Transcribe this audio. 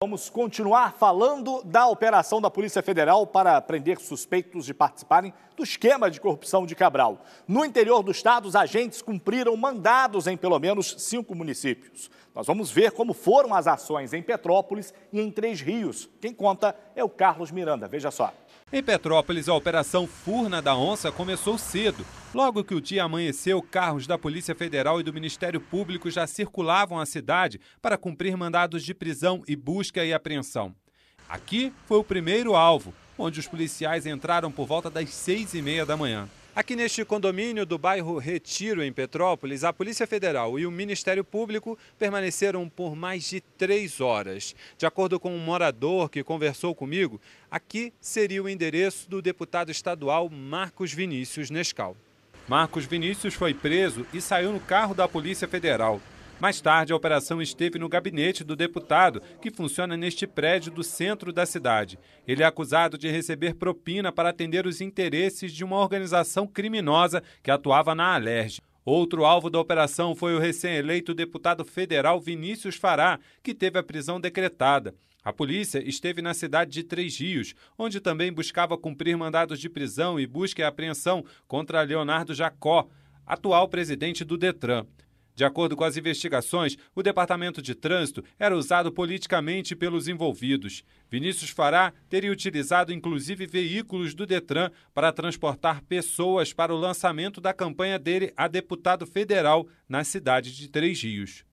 Vamos continuar falando da operação da Polícia Federal para prender suspeitos de participarem do esquema de corrupção de Cabral. No interior do estado, os agentes cumpriram mandados em pelo menos cinco municípios. Nós vamos ver como foram as ações em Petrópolis e em Três Rios. Quem conta é o Carlos Miranda. Veja só. Em Petrópolis, a Operação Furna da Onça começou cedo. Logo que o dia amanheceu, carros da Polícia Federal e do Ministério Público já circulavam a cidade para cumprir mandados de prisão e busca e apreensão. Aqui foi o primeiro alvo, onde os policiais entraram por volta das seis e meia da manhã. Aqui neste condomínio do bairro Retiro, em Petrópolis, a Polícia Federal e o Ministério Público permaneceram por mais de três horas. De acordo com um morador que conversou comigo, aqui seria o endereço do deputado estadual Marcos Vinícius Nescal. Marcos Vinícius foi preso e saiu no carro da Polícia Federal. Mais tarde, a operação esteve no gabinete do deputado, que funciona neste prédio do centro da cidade. Ele é acusado de receber propina para atender os interesses de uma organização criminosa que atuava na Alerj. Outro alvo da operação foi o recém-eleito deputado federal Vinícius Fará, que teve a prisão decretada. A polícia esteve na cidade de Três Rios, onde também buscava cumprir mandados de prisão e busca e apreensão contra Leonardo Jacó, atual presidente do Detran. De acordo com as investigações, o Departamento de Trânsito era usado politicamente pelos envolvidos. Vinícius Fará teria utilizado inclusive veículos do Detran para transportar pessoas para o lançamento da campanha dele a deputado federal na cidade de Três Rios.